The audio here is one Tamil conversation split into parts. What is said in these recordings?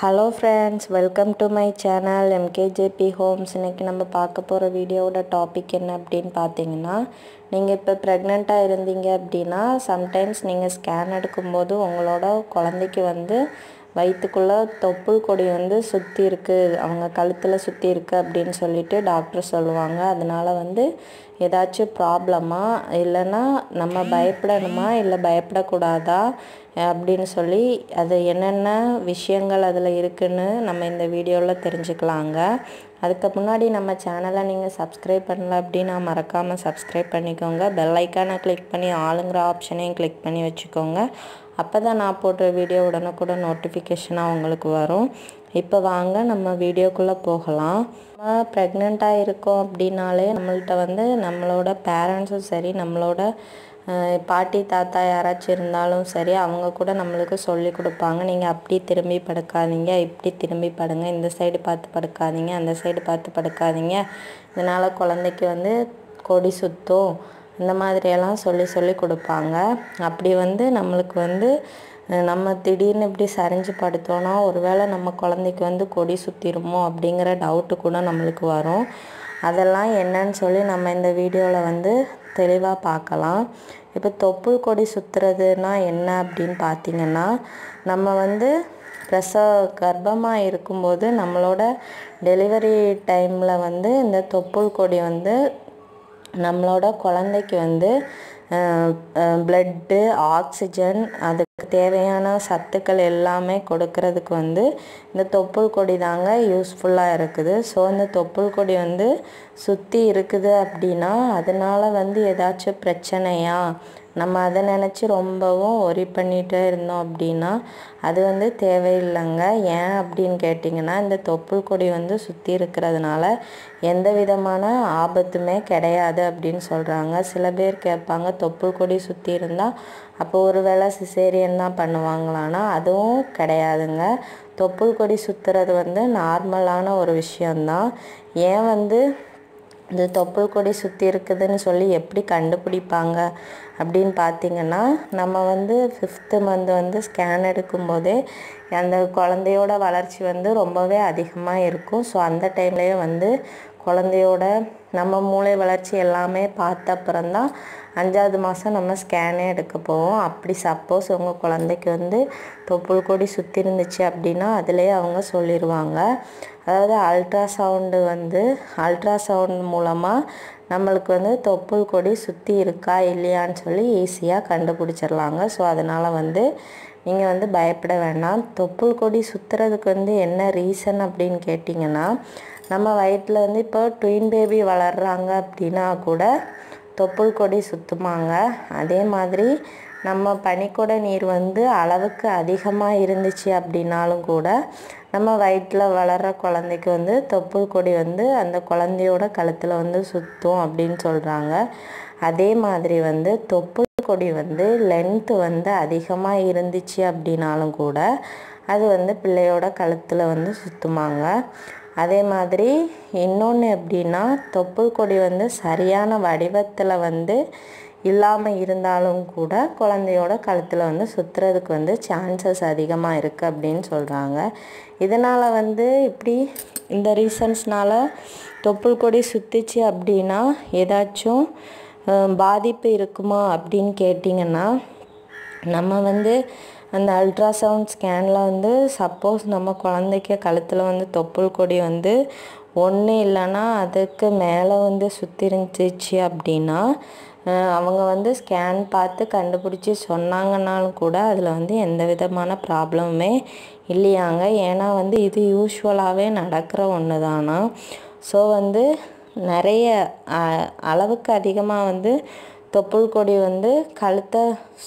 hello friends welcome to my channel MKJB homes இன்றைக்கி நம்ம பார்க்க போகிற வீடியோவோட டாபிக் என்ன அப்படின்னு பார்த்தீங்கன்னா நீங்கள் இப்போ ப்ரெக்னெண்ட்டாக இருந்தீங்க அப்படின்னா சம்டைம்ஸ் நீங்கள் ஸ்கேன் எடுக்கும்போது உங்களோட குழந்தைக்கு வந்து வயிற்றுக்குள்ளே தொப்பு கொடி வந்து சுற்றி இருக்குது அவங்க கழுத்தில் சுற்றி இருக்குது அப்படின்னு சொல்லிட்டு டாக்டர் சொல்லுவாங்க அதனால் வந்து ஏதாச்சும் ப்ராப்ளமா இல்லைன்னா நம்ம பயப்படணுமா இல்லை பயப்படக்கூடாதா அப்படின்னு சொல்லி அது என்னென்ன விஷயங்கள் அதில் இருக்குதுன்னு நம்ம இந்த வீடியோவில் தெரிஞ்சுக்கலாங்க அதுக்கு முன்னாடி நம்ம சேனலை நீங்கள் சப்ஸ்கிரைப் பண்ணல அப்படின்னா மறக்காமல் சப்ஸ்கிரைப் பண்ணிக்கோங்க பெல்லைக்கானை கிளிக் பண்ணி ஆளுங்கிற ஆப்ஷனையும் கிளிக் பண்ணி வச்சுக்கோங்க அப்போ தான் நான் போடுற வீடியோ உடனுக்குடன் நோட்டிஃபிகேஷனாக உங்களுக்கு வரும் இப்போ வாங்க நம்ம வீடியோக்குள்ளே போகலாம் நம்ம ப்ரெக்னெண்ட்டாக இருக்கோம் அப்படின்னாலே நம்மள்கிட்ட வந்து நம்மளோட பேரண்ட்ஸும் சரி நம்மளோட பாட்டி தாத்தா யாராச்சும் இருந்தாலும் சரி அவங்க கூட நம்மளுக்கு சொல்லி கொடுப்பாங்க நீங்கள் அப்படி திரும்பி படுக்காதீங்க இப்படி திரும்பி படுங்க இந்த சைடு பார்த்து படுக்காதீங்க அந்த சைடு பார்த்து படுக்காதீங்க இதனால் குழந்தைக்கு வந்து கொடி சுத்தும் இந்த மாதிரியெல்லாம் சொல்லி சொல்லி கொடுப்பாங்க அப்படி வந்து நம்மளுக்கு வந்து நம்ம திடீர்னு இப்படி சரிஞ்சு படுத்தோன்னா ஒருவேளை நம்ம குழந்தைக்கு வந்து கொடி சுற்றிடுமோ அப்படிங்கிற டவுட்டு கூட நம்மளுக்கு வரும் அதெல்லாம் என்னன்னு சொல்லி நம்ம இந்த வீடியோவில் வந்து தெளிவாக பார்க்கலாம் இப்போ தொப்புள் கொடி சுற்றுறதுனா என்ன அப்படின்னு பார்த்திங்கன்னா நம்ம வந்து பிரசவ கர்ப்பமாக இருக்கும்போது நம்மளோட டெலிவரி டைமில் வந்து இந்த தொப்புள் கொடி வந்து நம்மளோட குழந்தைக்கு வந்து ப்ளட்டு ஆக்சிஜன் அதுக்கு தேவையான சத்துக்கள் எல்லாமே கொடுக்கறதுக்கு வந்து இந்த தொப்புள் கொடி தாங்க யூஸ்ஃபுல்லாக இருக்குது ஸோ இந்த தொப்புள் கொடி வந்து சுற்றி இருக்குது அப்படின்னா அதனால் வந்து ஏதாச்சும் பிரச்சனையா நம்ம அதை நினச்சி ரொம்பவும் ஒரி பண்ணிகிட்டே இருந்தோம் அப்படின்னா அது வந்து தேவையில்லைங்க ஏன் அப்படின்னு கேட்டிங்கன்னா இந்த தொப்புள் கொடி வந்து சுற்றி இருக்கிறதுனால எந்த விதமான ஆபத்துமே கிடையாது அப்படின்னு சொல்கிறாங்க சில பேர் கேட்பாங்க தொப்புள் கொடி சுற்றி இருந்தால் அப்போ ஒரு வேளை சிசேரியன் தான் பண்ணுவாங்களான்னா அதுவும் கிடையாதுங்க தொப்புள் கொடி சுற்றுறது வந்து நார்மலான ஒரு விஷயந்தான் ஏன் வந்து இந்த தொப்புள் கொடி சுற்றி இருக்குதுன்னு சொல்லி எப்படி கண்டுபிடிப்பாங்க அப்படின்னு பார்த்திங்கன்னா நம்ம வந்து ஃபிஃப்த்து மந்த் வந்து ஸ்கேன் எடுக்கும்போதே அந்த குழந்தையோட வளர்ச்சி வந்து ரொம்பவே அதிகமாக இருக்கும் ஸோ அந்த டைம்லேயே வந்து குழந்தையோட நம்ம மூளை வளர்ச்சி எல்லாமே பார்த்த அப்புறம்தான் அஞ்சாவது மாதம் நம்ம ஸ்கேனே எடுக்க போவோம் அப்படி சப்போஸ் உங்கள் குழந்தைக்கு வந்து தொப்புள் கொடி சுற்றி இருந்துச்சு அப்படின்னா அதிலே அவங்க சொல்லிடுவாங்க அதாவது அல்ட்ராசவுண்டு வந்து அல்ட்ராசவுண்ட் மூலமாக நம்மளுக்கு வந்து தொப்புள் கொடி சுற்றி இருக்கா இல்லையான்னு சொல்லி ஈஸியாக கண்டுபிடிச்சிடலாங்க ஸோ அதனால் வந்து நீங்கள் வந்து பயப்பட வேண்டாம் தொப்புள் கொடி சுற்றுறதுக்கு வந்து என்ன ரீசன் அப்படின்னு கேட்டிங்கன்னா நம்ம வயிற்றில் வந்து இப்போ ட்வின் பேபி வளர்கிறாங்க அப்படின்னா கூட தொப்புள் கொடி சுற்றுமாங்க அதே மாதிரி நம்ம பனிக்கூட நீர் வந்து அளவுக்கு அதிகமாக இருந்துச்சு அப்படின்னாலும் கூட நம்ம வயிற்றில் வளர்கிற குழந்தைக்கு வந்து தொப்புள் கொடி வந்து அந்த குழந்தையோட கழுத்தில் வந்து சுற்றும் அப்படின்னு சொல்கிறாங்க அதே மாதிரி வந்து தொப்புள் கொடி வந்து லென்த்து வந்து அதிகமாக இருந்துச்சு அப்படின்னாலும் கூட அது வந்து பிள்ளையோட கழுத்தில் வந்து சுற்றுமாங்க அதே மாதிரி இன்னொன்று எப்படின்னா தொப்புள் கொடி வந்து சரியான வடிவத்தில் வந்து இல்லாமல் இருந்தாலும் கூட குழந்தையோட கழுத்தில் வந்து சுற்றுறதுக்கு வந்து சான்சஸ் அதிகமாக இருக்குது அப்படின்னு சொல்கிறாங்க இதனால் வந்து இப்படி இந்த ரீசன்ஸ்னால் தொப்புள் கொடி சுற்றிச்சு அப்படின்னா ஏதாச்சும் பாதிப்பு இருக்குமா அப்படின்னு கேட்டிங்கன்னா நம்ம வந்து அந்த அல்ட்ராசவுண்ட் ஸ்கேனில் வந்து சப்போஸ் நம்ம குழந்தைக்கு கழுத்தில் வந்து தொப்புள் கொடி வந்து ஒன்று இல்லைன்னா அதுக்கு மேலே வந்து சுற்றி இருந்துச்சு அப்படின்னா அவங்க வந்து ஸ்கேன் பார்த்து கண்டுபிடிச்சி சொன்னாங்கன்னாலும் கூட அதில் வந்து எந்த விதமான ப்ராப்ளமுமே இல்லையாங்க ஏன்னா வந்து இது யூஸ்வலாகவே நடக்கிற ஒன்று தானா ஸோ வந்து நிறைய அளவுக்கு அதிகமாக வந்து தொப்புள் கொடி வந்து கழுத்தை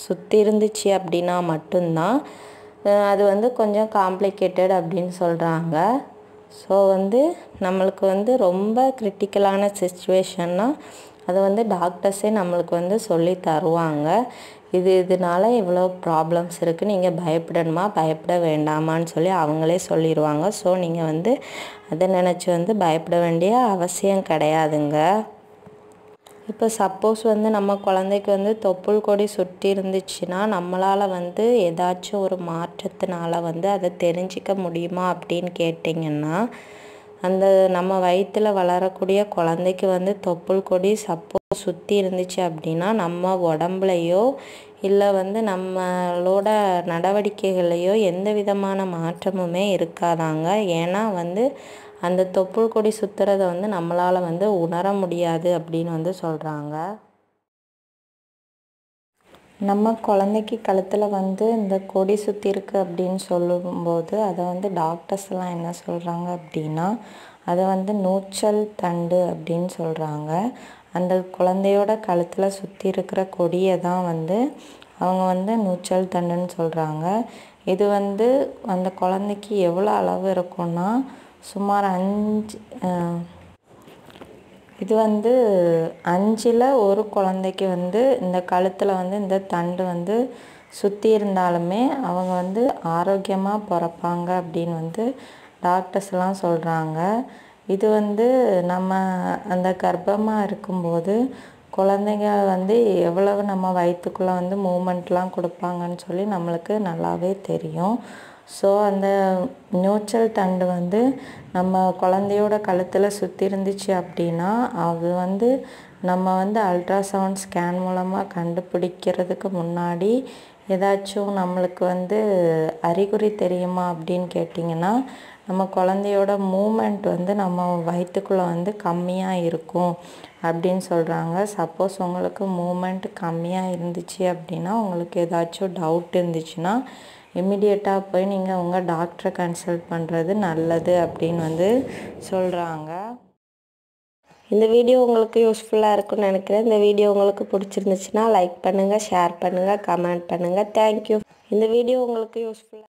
சுற்றி இருந்துச்சு அப்படின்னா மட்டும்தான் அது வந்து கொஞ்சம் காம்ப்ளிகேட்டட் அப்படின்னு சொல்கிறாங்க ஸோ வந்து நம்மளுக்கு வந்து ரொம்ப கிரிட்டிக்கலான சுச்சுவேஷன்னா அது வந்து டாக்டர்ஸே நம்மளுக்கு வந்து சொல்லி தருவாங்க இது இதனால இவ்வளோ ப்ராப்ளம்ஸ் இருக்குது நீங்கள் பயப்படணுமா பயப்பட வேண்டாமான்னு சொல்லி அவங்களே சொல்லிடுவாங்க ஸோ நீங்கள் வந்து அதை நினச்சி வந்து பயப்பட வேண்டிய அவசியம் கிடையாதுங்க இப்போ சப்போஸ் வந்து நம்ம குழந்தைக்கு வந்து தொப்புள் கொடி சுட்டி இருந்துச்சுன்னா நம்மளால் வந்து ஏதாச்சும் ஒரு மாற்றத்தினால வந்து அதை தெரிஞ்சிக்க முடியுமா அப்படின்னு கேட்டிங்கன்னா அந்த நம்ம வயிற்றில் வளரக்கூடிய குழந்தைக்கு வந்து தொப்புள் கொடி சப்போ சுற்றி இருந்துச்சு அப்படின்னா நம்ம உடம்புலையோ இல்லை வந்து நம்மளோட நடவடிக்கைகளையோ எந்த விதமான மாற்றமுமே இருக்காதாங்க ஏன்னா வந்து அந்த தொப்புள் கொடி சுற்றுறத வந்து நம்மளால் வந்து உணர முடியாது அப்படின்னு வந்து சொல்கிறாங்க நம்ம குழந்தைக்கு கழுத்தில் வந்து இந்த கொடி சுற்றி இருக்குது அப்படின்னு சொல்லும்போது அதை வந்து டாக்டர்ஸ்லாம் என்ன சொல்கிறாங்க அப்படின்னா அதை வந்து நூச்சல் தண்டு அப்படின்னு சொல்கிறாங்க அந்த குழந்தையோட கழுத்தில் சுற்றி இருக்கிற கொடியை தான் வந்து அவங்க வந்து நூச்சல் தண்டுன்னு சொல்கிறாங்க இது வந்து அந்த குழந்தைக்கு எவ்வளோ அளவு இருக்குன்னா சுமார் அஞ்சு இது வந்து அஞ்சில் ஒரு குழந்தைக்கு வந்து இந்த கழுத்தில் வந்து இந்த தண்டு வந்து சுற்றி இருந்தாலுமே அவங்க வந்து ஆரோக்கியமாக பிறப்பாங்க அப்படின்னு வந்து டாக்டர்ஸ்லாம் சொல்கிறாங்க இது வந்து நம்ம அந்த கர்ப்பமாக இருக்கும்போது குழந்தைங்க வந்து எவ்வளவு நம்ம வயிற்றுக்குள்ளே வந்து மூமெண்ட்லாம் கொடுப்பாங்கன்னு சொல்லி நம்மளுக்கு நல்லாவே தெரியும் ஸோ அந்த நியூச்சல் தண்டு வந்து நம்ம குழந்தையோட கழுத்தில் சுற்றி இருந்துச்சு அப்படின்னா அது வந்து நம்ம வந்து அல்ட்ராசவுண்ட் ஸ்கேன் மூலமாக கண்டுபிடிக்கிறதுக்கு முன்னாடி ஏதாச்சும் நம்மளுக்கு வந்து அறிகுறி தெரியுமா அப்படின்னு கேட்டிங்கன்னா நம்ம குழந்தையோட மூமெண்ட் வந்து நம்ம வயிற்றுக்குள்ளே வந்து கம்மியாக இருக்கும் அப்படின்னு சொல்கிறாங்க சப்போஸ் உங்களுக்கு மூமெண்ட் கம்மியாக இருந்துச்சு அப்படின்னா உங்களுக்கு ஏதாச்சும் டவுட் இருந்துச்சுன்னா இம்மிடியட்டாக போய் நீங்கள் உங்கள் டாக்டரை கன்சல்ட் பண்ணுறது நல்லது அப்படின்னு வந்து சொல்கிறாங்க இந்த வீடியோ உங்களுக்கு யூஸ்ஃபுல்லாக இருக்கும்னு நினைக்கிறேன் இந்த வீடியோ உங்களுக்கு பிடிச்சிருந்துச்சுன்னா லைக் பண்ணுங்கள் ஷேர் பண்ணுங்கள் கமெண்ட் பண்ணுங்கள் தேங்க்யூ இந்த வீடியோ உங்களுக்கு யூஸ்ஃபுல்லாக